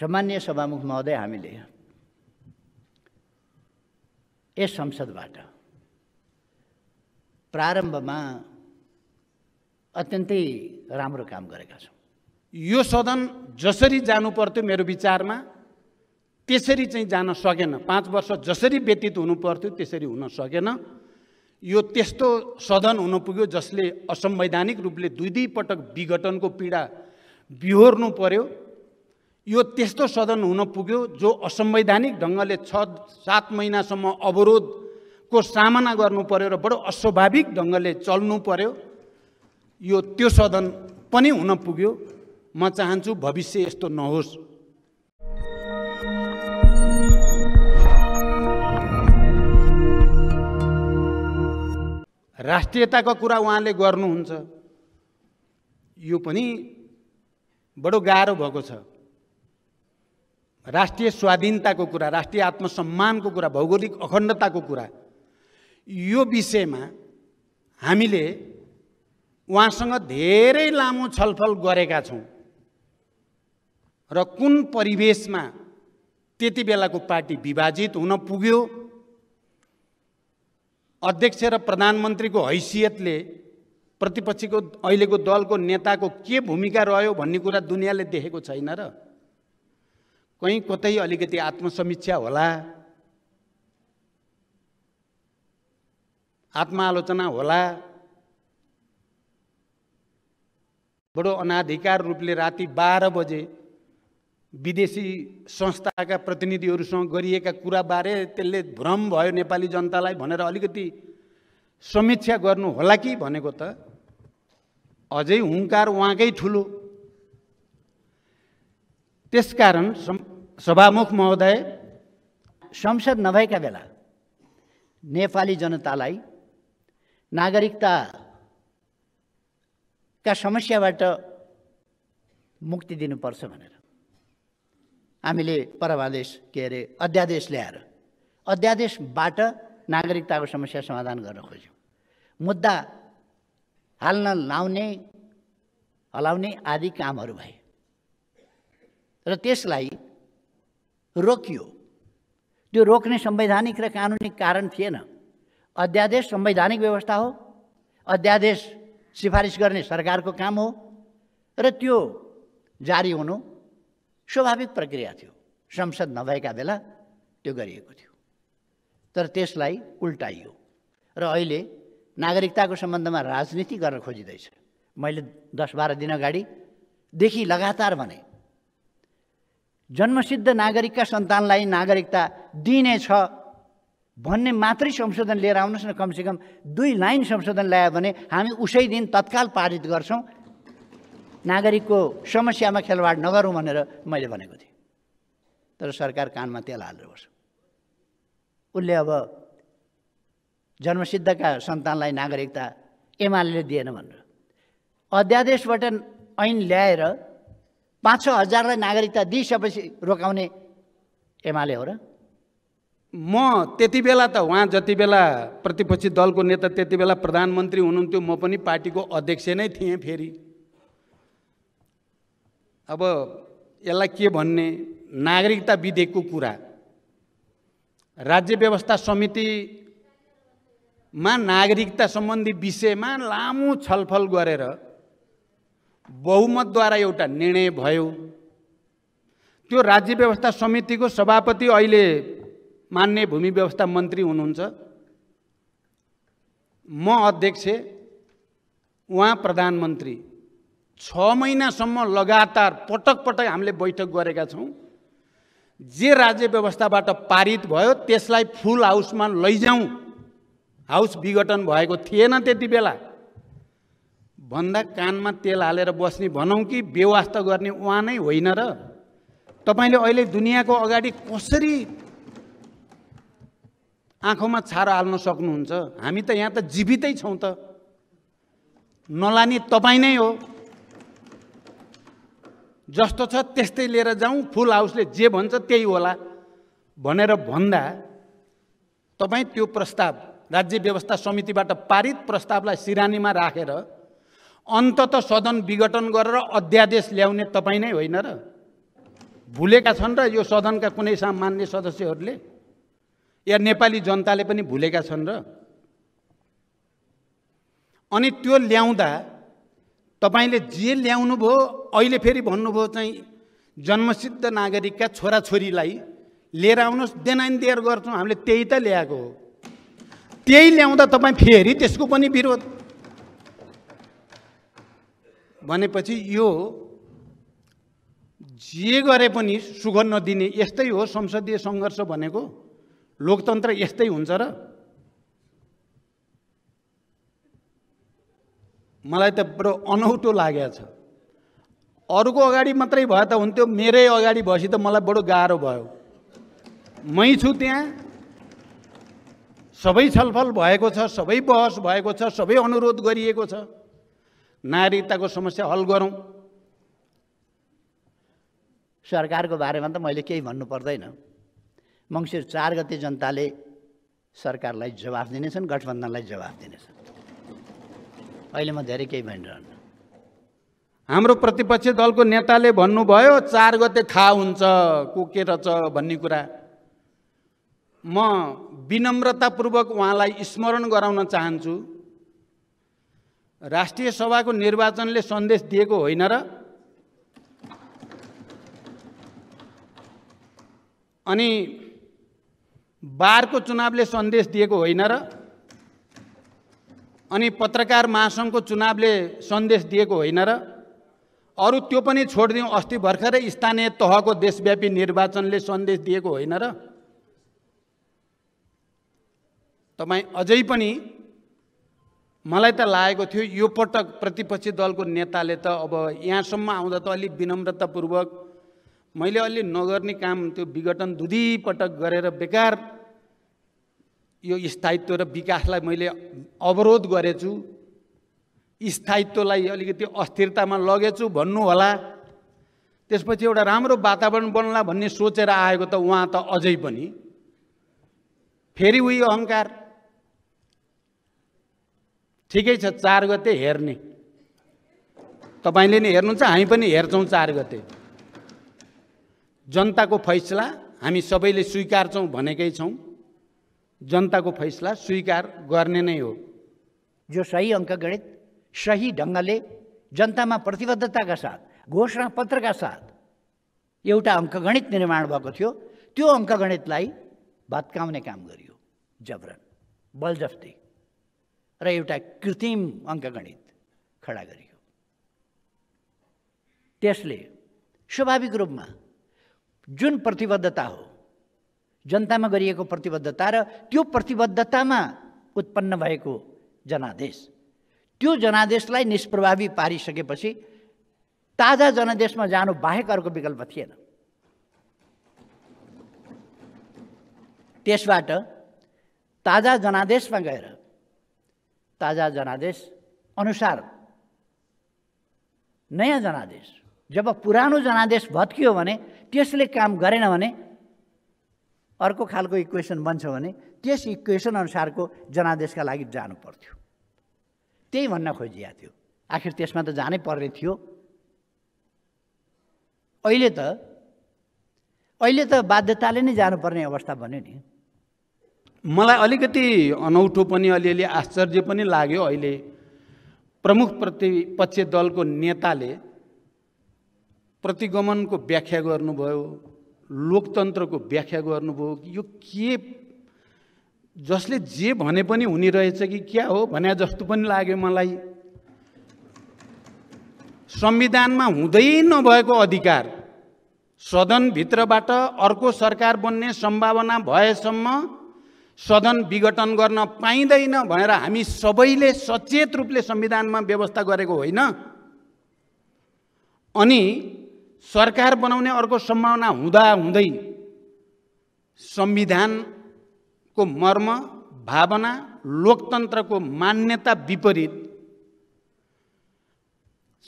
सामान्य सभामुख महोदय हामीले यस संसदबाट प्रारम्भमा अत्यन्तै राम्रो काम गरेका छौँ यो सदन जसरी जानु पर्थ्यो मेरो विचारमा त्यसरी चाहिँ जान सकेन पाँच वर्ष जसरी व्यतीत हुनु पर्थ्यो त्यसरी हुन सकेन यो त्यस्तो सदन हुन पुग्यो जसले असंवैधानिक रूपले दुई दुई पटक विघटनको पीडा बिहोर्नु पर्यो यो त्यस्तो सदन हुन पुग्यो जो असंवैधानिक ढङ्गले छ सात महिनासम्म अवरोधको सामना गर्नु पर्यो र बडो अस्वाभाविक ढङ्गले चल्नु पर्यो यो त्यो सदन पनि हुन पुग्यो म चाहन्छु भविष्य यस्तो नहोस् राष्ट्रियताको कुरा उहाँले गर्नुहुन्छ यो पनि बडो गाह्रो भएको छ राष्ट्रिय स्वाधीनताको कुरा राष्ट्रिय आत्मसम्मानको कुरा भौगोलिक अखण्डताको कुरा यो विषयमा हामीले उहाँसँग धेरै लामो छलफल गरेका छौँ र कुन परिवेशमा त्यति बेलाको पार्टी विभाजित हुन पुग्यो अध्यक्ष र प्रधानमन्त्रीको हैसियतले प्रतिपक्षीको अहिलेको दलको नेताको के भूमिका रह्यो भन्ने कुरा दुनियाँले देखेको छैन र कहीँ कतै अलिकति आत्मसमीक्षा होला आत्मालोचना होला बडो अनाधिकार रूपले राति बाह्र बजे विदेशी संस्थाका प्रतिनिधिहरूसँग गरिएका कुराबारे त्यसले भ्रम भयो नेपाली जनतालाई भनेर अलिकति समीक्षा गर्नु होला कि भनेको त अझै हुङ्कार उहाँकै ठुलो त्यसकारण सभामुख महोदय संसद नभएका बेला नेपाली जनतालाई नागरिकताका समस्याबाट मुक्ति दिनुपर्छ भनेर हामीले परमादेश के अरे अध्यादेश ल्याएर अध्यादेशबाट नागरिकताको समस्या समाधान गर्न खोज्यौँ मुद्दा हाल्न लाउने हलाउने आदि कामहरू भए र त्यसलाई रोकियो त्यो रोक्ने संवैधानिक र कानुनी कारण थिएन अध्यादेश संवैधानिक व्यवस्था हो अध्यादेश सिफारिस गर्ने सरकारको काम हो र त्यो जारी हुनु स्वाभाविक प्रक्रिया थियो संसद नभएका बेला त्यो गरिएको थियो तर त्यसलाई उल्टाइयो र अहिले नागरिकताको सम्बन्धमा राजनीति गर्न खोजिँदैछ मैले दस बाह्र दिन अगाडिदेखि लगातार भने जन्मसिद्ध नागरिकका सन्तानलाई नागरिकता दिइनेछ भन्ने मात्रै संशोधन लिएर आउनुहोस् न कमसेकम दुई लाइन संशोधन ल्यायो भने हामी उसै दिन तत्काल पारित गर्छौँ नागरिकको समस्यामा खेलवाड नगरौँ भनेर मैले भनेको थिएँ तर सरकार कानमा तेल हालेर बस्छ उसले अब जन्मसिद्धका सन्तानलाई नागरिकता एमाले दिएन भनेर अध्यादेशबाट ऐन ल्याएर पाँच छ हजारलाई नागरिकता दिइसकेपछि रोकाउने एमाले हो र म त्यति बेला त उहाँ जति बेला प्रतिपक्षी दलको नेता त्यति बेला प्रधानमन्त्री हुनुहुन्थ्यो म पनि पार्टीको अध्यक्ष नै थिएँ फेरि अब यसलाई के भन्ने नागरिकता विधेयकको कुरा राज्य व्यवस्था समितिमा नागरिकता सम्बन्धी विषयमा लामो छलफल गरेर बहुमतद्वारा एउटा निर्णय भयो त्यो राज्य व्यवस्था समितिको सभापति अहिले मान्ने भूमि व्यवस्था मन्त्री हुनुहुन्छ म अध्यक्ष उहाँ प्रधानमन्त्री छ महिनासम्म लगातार पटक पटक हामीले बैठक गरेका छौँ जे राज्य व्यवस्थाबाट पारित भयो त्यसलाई फुल हाउसमा लैजाउँ हाउस विघटन भएको थिएन त्यति बेला भन्दा कानमा तेल हालेर बस्ने भनौँ कि व्यवस्था गर्ने उहाँ नै होइन र तपाईँले अहिले दुनियाँको अगाडि कसरी आँखामा छारो हाल्न सक्नुहुन्छ हामी त यहाँ त जीवितै छौँ त नलाने तपाईँ नै हो जस्तो छ त्यस्तै लिएर जाउँ फुल हाउसले जे भन्छ त्यही होला भनेर भन्दा तपाईँ त्यो प्रस्ताव राज्य व्यवस्था समितिबाट पारित प्रस्तावलाई सिरानीमा राखेर अन्तत सदन विघटन गरेर अध्यादेश ल्याउने तपाईँ नै होइन र भुलेका छन् र यो सदनका कुनै सामान्य सदस्यहरूले या नेपाली जनताले पनि भुलेका छन् र अनि त्यो ल्याउँदा तपाईँले जे ल्याउनुभयो अहिले फेरि भन्नुभयो चाहिँ जन्मसिद्ध नागरिकका छोराछोरीलाई लिएर आउनुहोस् देनाइन देयर गर्छौँ हामीले त्यही त ल्याएको हो त्यही ल्याउँदा तपाईँ फेरि त्यसको पनि विरोध भनेपछि यो जे गरे पनि सुख नदिने यस्तै हो संसदीय सङ्घर्ष भनेको लोकतन्त्र यस्तै हुन्छ र मलाई त बडो अनौठो लागेको छ अरूको अगाडि मात्रै भए त हुन्थ्यो मेरै अगाडि भएपछि त मलाई बडो गाह्रो भयो मै छु त्यहाँ सबै छलफल भएको छ सबै बहस भएको छ सबै अनुरोध गरिएको छ नागरिकताको समस्या हल गरौँ सरकारको बारेमा त मैले केही भन्नु पर्दैन मङ्सिर चार गते जनताले सरकारलाई जवाफ दिनेछन् गठबन्धनलाई जवाफ दिनेछन् अहिले म धेरै केही भनिरहन्न हाम्रो प्रतिपक्षी दलको नेताले भन्नुभयो चार गते थाहा हुन्छ को के रहेछ भन्ने कुरा म विनम्रतापूर्वक उहाँलाई स्मरण गराउन चाहन्छु राष्ट्रिय सभाको निर्वाचनले सन्देश दिएको होइन र अनि बारको चुनावले सन्देश दिएको होइन र अनि पत्रकार महासङ्घको चुनावले सन्देश दिएको होइन र अरू त्यो पनि छोडिदिउँ अस्ति भर्खरै स्थानीय तहको देशव्यापी निर्वाचनले सन्देश दिएको होइन र तपाईँ अझै पनि मलाई त लागेको थियो यो पटक प्रतिपक्षी दलको नेताले त अब यहाँसम्म आउँदा त अलि विनम्रतापूर्वक मैले अलि नगर्ने काम त्यो विघटन दुधीपटक गरेर बेकार यो स्थायित्व र विकासलाई मैले अवरोध गरेछु स्थायित्वलाई अलिकति अस्थिरतामा लगेछु भन्नु होला त्यसपछि एउटा राम्रो वातावरण बन्ला भन्ने सोचेर आएको त उहाँ त अझै पनि फेरि उही अहङ्कार ठिकै छ चार गते हेर्ने तपाईँले नै हेर्नुहुन्छ हामी पनि हेर्छौँ चार गते जनताको फैसला हामी सबैले स्वीकार्छौँ भनेकै छौँ जनताको फैसला स्वीकार गर्ने नै हो जो सही अङ्कगणित सही ढङ्गले जनतामा प्रतिबद्धताका साथ घोषणा पत्रका साथ एउटा अङ्कगणित निर्माण भएको थियो त्यो अङ्कगणितलाई भत्काउने काम गरियो जबरन बलजस्ती र एउटा कृत्रिम अङ्कगणित खडा गरियो त्यसले स्वाभाविक रूपमा जुन प्रतिबद्धता हो जनतामा गरिएको प्रतिबद्धता र त्यो प्रतिबद्धतामा उत्पन्न भएको जनादेश त्यो जनादेशलाई निष्प्रभावी पारिसकेपछि ताजा जनादेशमा जानु बाहेक अर्को विकल्प थिएन त्यसबाट ताजा जनादेशमा गएर ताजा जनादेश अनुसार नयाँ जनादेश जब पुरानो जनादेश भत्कियो भने त्यसले काम गरेन भने अर्को खालको इक्वेसन बन्छ भने त्यस इक्वेसन अनुसारको जनादेशका लागि जानु पर्थ्यो त्यही भन्न खोजिया थियो आखिर त्यसमा त जानै पर्ने थियो अहिले त अहिले त बाध्यताले नै जानुपर्ने अवस्था भन्यो नि मलाई अलिकति अनौठो पनि अलिअलि आश्चर्य पनि लाग्यो अहिले प्रमुख प्रतिपक्ष दलको नेताले प्रतिगमनको व्याख्या गर्नुभयो लोकतन्त्रको व्याख्या गर्नुभयो यो के जसले जे भने पनि हुने रहेछ कि क्या हो भने जस्तो पनि लाग्यो मलाई संविधानमा हुँदै नभएको अधिकार सदनभित्रबाट अर्को सरकार बन्ने सम्भावना भएसम्म सदन विघटन गर्न पाइँदैन भनेर हामी सबैले सचेत रूपले संविधानमा व्यवस्था गरेको होइन अनि सरकार बनाउने अर्को सम्भावना हुँदा हुँदै संविधानको मर्म भावना लोकतन्त्रको मान्यता विपरीत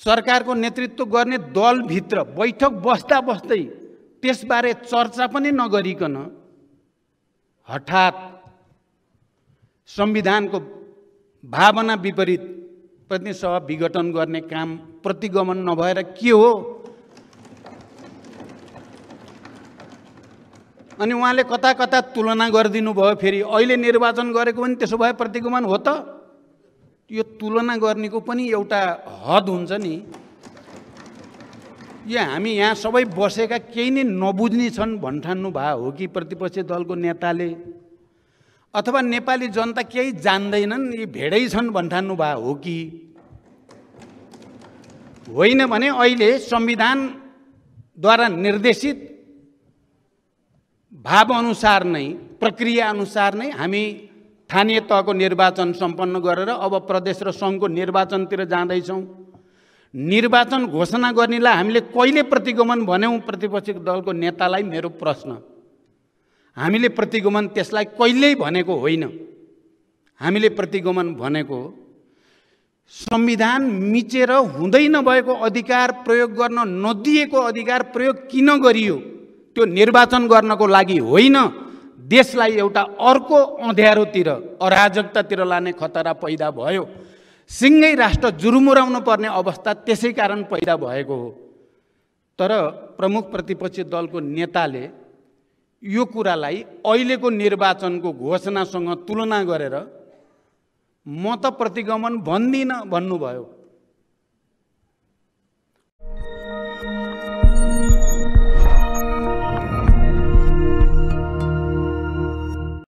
सरकारको नेतृत्व गर्ने दलभित्र बैठक बस्दा बस्दै त्यसबारे चर्चा पनि नगरिकन हठात संविधानको भावना विपरीत प्रतिसभा विघटन गर्ने काम प्रतिगमन नभएर के हो अनि उहाँले कता कता तुलना गरिदिनु भयो फेरि अहिले निर्वाचन गरेको पनि त्यसो भए प्रतिगमन हो त यो तुलना गर्नेको पनि एउटा हद हुन्छ नि यो हामी यहाँ सबै बसेका केही नै नबुझ्ने छन् भन्ठान्नु भए हो कि प्रतिपक्षी दलको नेताले अथवा नेपाली जनता केही जान्दैनन् यी भेडै छन् भन्ठान्नु भए हो कि होइन भने अहिले संविधानद्वारा निर्देशित भाव अनुसार नै प्रक्रिया अनुसार नै हामी स्थानीय तहको निर्वाचन सम्पन्न गरेर अब प्रदेश र सङ्घको निर्वाचनतिर जाँदैछौँ निर्वाचन घोषणा गर्नेलाई हामीले कहिले प्रतिगमन भन्यौँ प्रतिपक्षी दलको नेतालाई मेरो प्रश्न हामीले प्रतिगमन त्यसलाई कहिल्यै भनेको होइन हामीले प्रतिगमन भनेको संविधान मिचेर हुँदै नभएको अधिकार प्रयोग गर्न नदिएको अधिकार प्रयोग किन गरियो त्यो निर्वाचन गर्नको लागि होइन देशलाई एउटा अर्को अँध्यारोतिर अराजकतातिर लाने खतरा पैदा भयो सिँगै राष्ट्र जुरुमुराउनु पर्ने अवस्था त्यसै कारण पैदा भएको हो तर प्रमुख प्रतिपक्षी दलको नेताले यो कुरालाई अहिलेको निर्वाचनको घोषणासँग तुलना गरेर म त प्रतिगमन भन्दिनँ भन्नुभयो